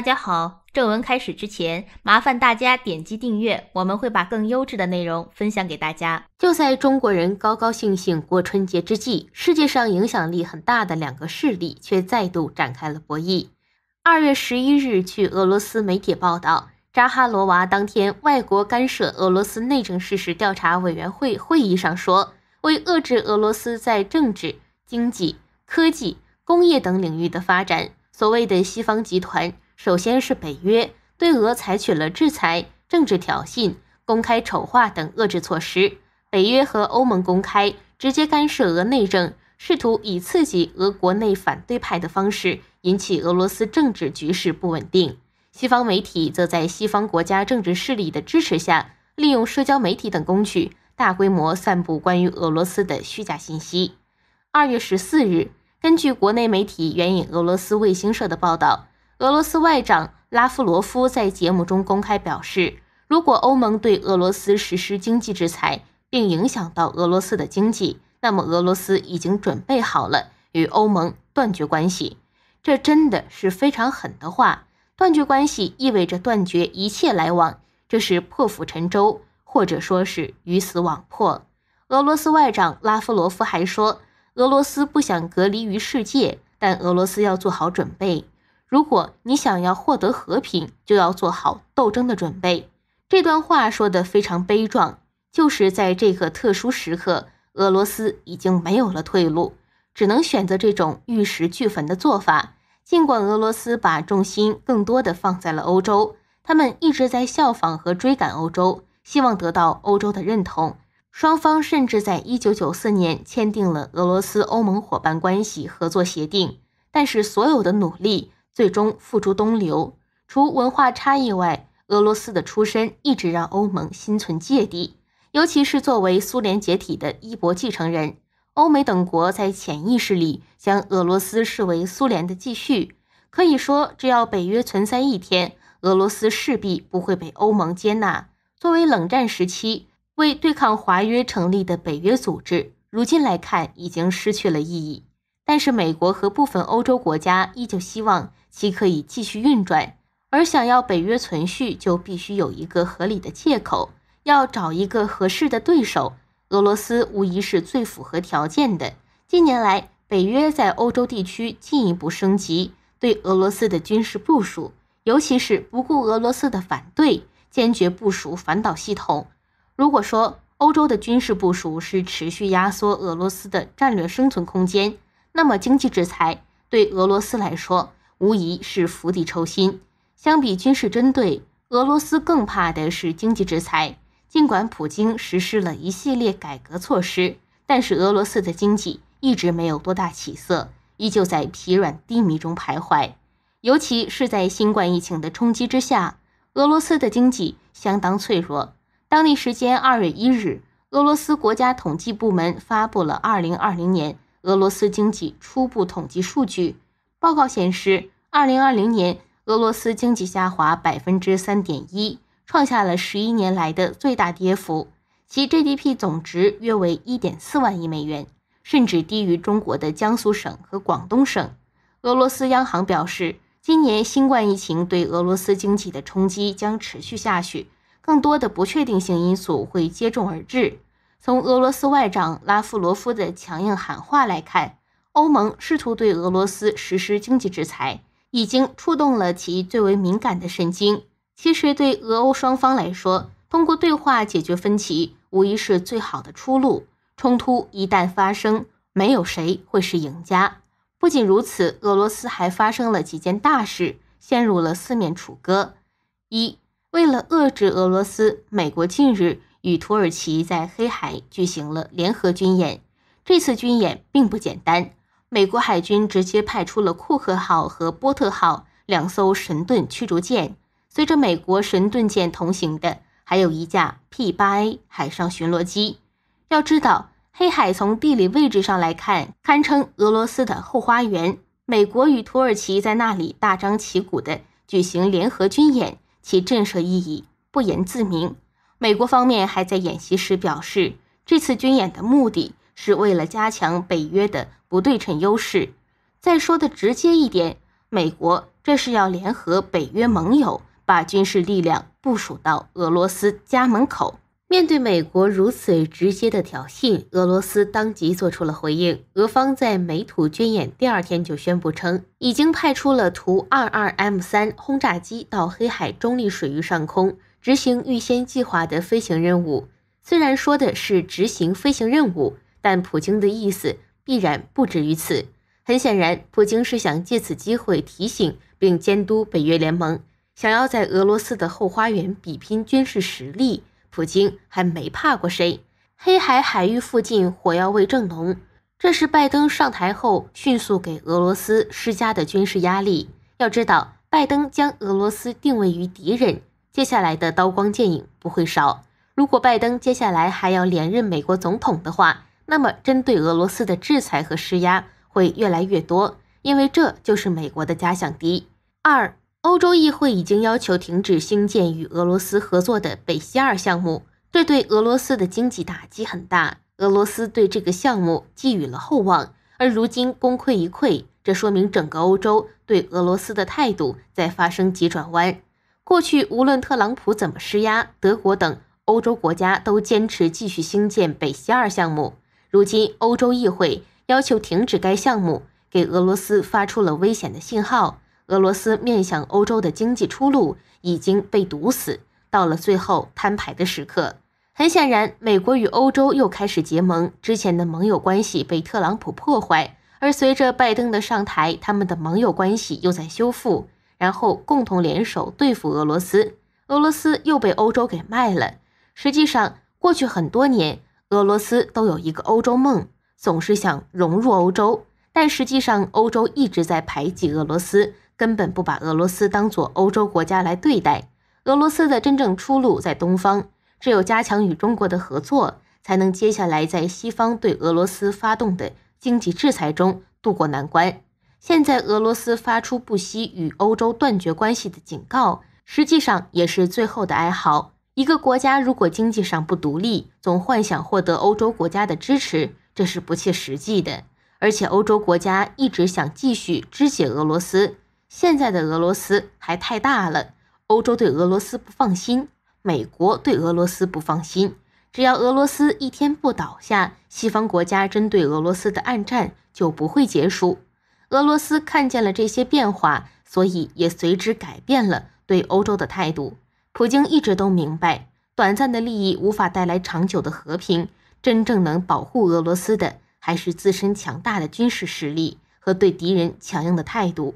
大家好，正文开始之前，麻烦大家点击订阅，我们会把更优质的内容分享给大家。就在中国人高高兴兴过春节之际，世界上影响力很大的两个势力却再度展开了博弈。二月十一日，据俄罗斯媒体报道，扎哈罗娃当天外国干涉俄罗斯内政事实调查委员会会议上说，为遏制俄罗斯在政治、经济、科技、工业等领域的发展，所谓的西方集团。首先是北约对俄采取了制裁、政治挑衅、公开丑化等遏制措施。北约和欧盟公开直接干涉俄内政，试图以刺激俄国内反对派的方式，引起俄罗斯政治局势不稳定。西方媒体则在西方国家政治势力的支持下，利用社交媒体等工具，大规模散布关于俄罗斯的虚假信息。二月十四日，根据国内媒体援引俄罗斯卫星社的报道。俄罗斯外长拉夫罗夫在节目中公开表示，如果欧盟对俄罗斯实施经济制裁，并影响到俄罗斯的经济，那么俄罗斯已经准备好了与欧盟断绝关系。这真的是非常狠的话。断绝关系意味着断绝一切来往，这是破釜沉舟，或者说是鱼死网破。俄罗斯外长拉夫罗夫还说，俄罗斯不想隔离于世界，但俄罗斯要做好准备。如果你想要获得和平，就要做好斗争的准备。这段话说的非常悲壮，就是在这个特殊时刻，俄罗斯已经没有了退路，只能选择这种玉石俱焚的做法。尽管俄罗斯把重心更多的放在了欧洲，他们一直在效仿和追赶欧洲，希望得到欧洲的认同。双方甚至在一九九四年签订了俄罗斯欧盟伙伴关系合作协定，但是所有的努力。最终付诸东流。除文化差异外，俄罗斯的出身一直让欧盟心存芥蒂，尤其是作为苏联解体的一国继承人，欧美等国在潜意识里将俄罗斯视为苏联的继续。可以说，只要北约存在一天，俄罗斯势必不会被欧盟接纳。作为冷战时期为对抗华约成立的北约组织，如今来看已经失去了意义。但是美国和部分欧洲国家依旧希望其可以继续运转，而想要北约存续，就必须有一个合理的借口，要找一个合适的对手。俄罗斯无疑是最符合条件的。近年来，北约在欧洲地区进一步升级对俄罗斯的军事部署，尤其是不顾俄罗斯的反对，坚决部署反导系统。如果说欧洲的军事部署是持续压缩俄罗斯的战略生存空间。那么，经济制裁对俄罗斯来说无疑是釜底抽薪。相比军事针对，俄罗斯更怕的是经济制裁。尽管普京实施了一系列改革措施，但是俄罗斯的经济一直没有多大起色，依旧在疲软低迷中徘徊。尤其是在新冠疫情的冲击之下，俄罗斯的经济相当脆弱。当地时间二月一日，俄罗斯国家统计部门发布了二零二零年。俄罗斯经济初步统计数据报告显示，二零二零年俄罗斯经济下滑百分之三点一，创下了十一年来的最大跌幅。其 GDP 总值约为一点四万亿美元，甚至低于中国的江苏省和广东省。俄罗斯央行表示，今年新冠疫情对俄罗斯经济的冲击将持续下去，更多的不确定性因素会接踵而至。从俄罗斯外长拉夫罗夫的强硬喊话来看，欧盟试图对俄罗斯实施经济制裁，已经触动了其最为敏感的神经。其实，对俄欧双方来说，通过对话解决分歧，无疑是最好的出路。冲突一旦发生，没有谁会是赢家。不仅如此，俄罗斯还发生了几件大事，陷入了四面楚歌。一，为了遏制俄罗斯，美国近日。与土耳其在黑海举行了联合军演。这次军演并不简单，美国海军直接派出了库克号和波特号两艘神盾驱逐舰。随着美国神盾舰同行的，还有一架 P 八 A 海上巡逻机。要知道，黑海从地理位置上来看，堪称俄罗斯的后花园。美国与土耳其在那里大张旗鼓的举行联合军演，其震慑意义不言自明。美国方面还在演习时表示，这次军演的目的是为了加强北约的不对称优势。再说的直接一点，美国这是要联合北约盟友，把军事力量部署到俄罗斯家门口。面对美国如此直接的挑衅，俄罗斯当即做出了回应。俄方在美土军演第二天就宣布称，已经派出了图 -22M3 轰炸机到黑海中立水域上空。执行预先计划的飞行任务，虽然说的是执行飞行任务，但普京的意思必然不止于此。很显然，普京是想借此机会提醒并监督北约联盟，想要在俄罗斯的后花园比拼军事实力。普京还没怕过谁。黑海海域附近火药味正浓，这是拜登上台后迅速给俄罗斯施加的军事压力。要知道，拜登将俄罗斯定位于敌人。接下来的刀光剑影不会少。如果拜登接下来还要连任美国总统的话，那么针对俄罗斯的制裁和施压会越来越多，因为这就是美国的假想敌。二，欧洲议会已经要求停止兴建与俄罗斯合作的北溪二项目，这对俄罗斯的经济打击很大。俄罗斯对这个项目寄予了厚望，而如今功亏一篑，这说明整个欧洲对俄罗斯的态度在发生急转弯。过去，无论特朗普怎么施压，德国等欧洲国家都坚持继续兴建北溪二项目。如今，欧洲议会要求停止该项目，给俄罗斯发出了危险的信号。俄罗斯面向欧洲的经济出路已经被堵死。到了最后摊牌的时刻，很显然，美国与欧洲又开始结盟，之前的盟友关系被特朗普破坏，而随着拜登的上台，他们的盟友关系又在修复。然后共同联手对付俄罗斯，俄罗斯又被欧洲给卖了。实际上，过去很多年，俄罗斯都有一个欧洲梦，总是想融入欧洲，但实际上，欧洲一直在排挤俄罗斯，根本不把俄罗斯当做欧洲国家来对待。俄罗斯的真正出路在东方，只有加强与中国的合作，才能接下来在西方对俄罗斯发动的经济制裁中渡过难关。现在俄罗斯发出不惜与欧洲断绝关系的警告，实际上也是最后的哀嚎。一个国家如果经济上不独立，总幻想获得欧洲国家的支持，这是不切实际的。而且，欧洲国家一直想继续肢解俄罗斯。现在的俄罗斯还太大了，欧洲对俄罗斯不放心，美国对俄罗斯不放心。只要俄罗斯一天不倒下，西方国家针对俄罗斯的暗战就不会结束。俄罗斯看见了这些变化，所以也随之改变了对欧洲的态度。普京一直都明白，短暂的利益无法带来长久的和平。真正能保护俄罗斯的，还是自身强大的军事实力和对敌人强硬的态度。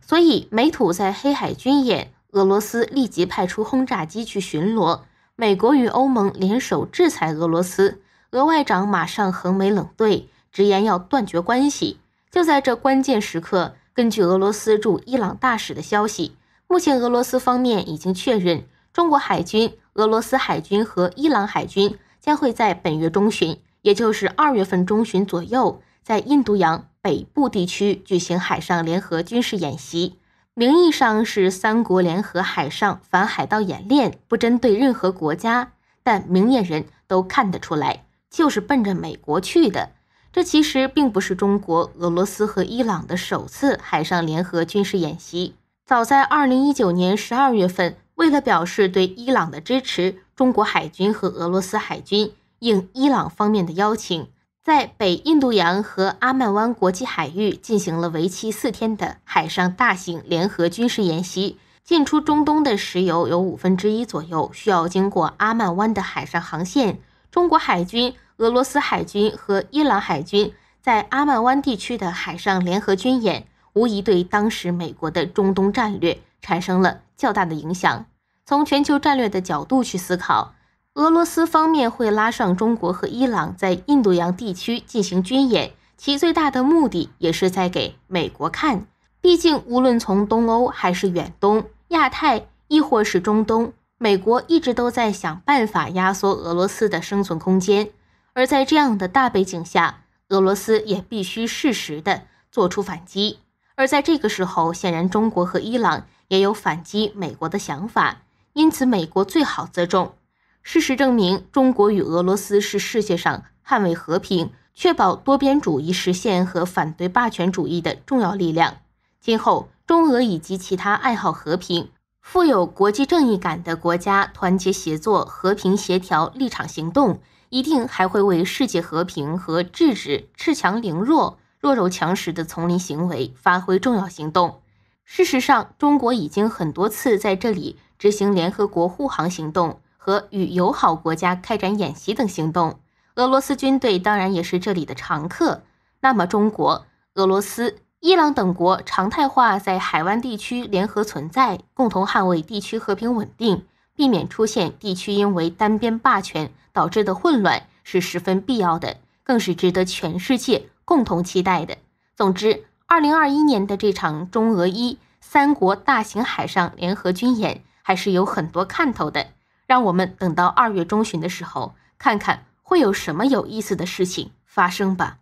所以，美土在黑海军演，俄罗斯立即派出轰炸机去巡逻。美国与欧盟联手制裁俄罗斯，俄外长马上横眉冷对，直言要断绝关系。就在这关键时刻，根据俄罗斯驻伊朗大使的消息，目前俄罗斯方面已经确认，中国海军、俄罗斯海军和伊朗海军将会在本月中旬，也就是二月份中旬左右，在印度洋北部地区举行海上联合军事演习，名义上是三国联合海上反海盗演练，不针对任何国家，但明眼人都看得出来，就是奔着美国去的。这其实并不是中国、俄罗斯和伊朗的首次海上联合军事演习。早在二零一九年十二月份，为了表示对伊朗的支持，中国海军和俄罗斯海军应伊朗方面的邀请，在北印度洋和阿曼湾国际海域进行了为期四天的海上大型联合军事演习。进出中东的石油有五分之一左右需要经过阿曼湾的海上航线，中国海军。俄罗斯海军和伊朗海军在阿曼湾地区的海上联合军演，无疑对当时美国的中东战略产生了较大的影响。从全球战略的角度去思考，俄罗斯方面会拉上中国和伊朗在印度洋地区进行军演，其最大的目的也是在给美国看。毕竟，无论从东欧还是远东、亚太，亦或是中东，美国一直都在想办法压缩俄罗斯的生存空间。而在这样的大背景下，俄罗斯也必须适时的做出反击。而在这个时候，显然中国和伊朗也有反击美国的想法，因此美国最好自重。事实证明，中国与俄罗斯是世界上捍卫和平、确保多边主义实现和反对霸权主义的重要力量。今后，中俄以及其他爱好和平、富有国际正义感的国家团结协作、和平协调立场行动。一定还会为世界和平和制止恃强凌弱、弱肉强食的丛林行为发挥重要行动。事实上，中国已经很多次在这里执行联合国护航行动和与友好国家开展演习等行动。俄罗斯军队当然也是这里的常客。那么，中国、俄罗斯、伊朗等国常态化在海湾地区联合存在，共同捍卫地区和平稳定。避免出现地区因为单边霸权导致的混乱是十分必要的，更是值得全世界共同期待的。总之，二零二一年的这场中俄伊三国大型海上联合军演还是有很多看头的。让我们等到二月中旬的时候，看看会有什么有意思的事情发生吧。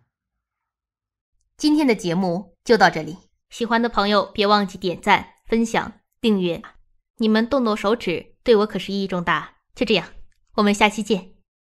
今天的节目就到这里，喜欢的朋友别忘记点赞、分享、订阅。你们动动手指。对我可是意义重大。就这样，我们下期见。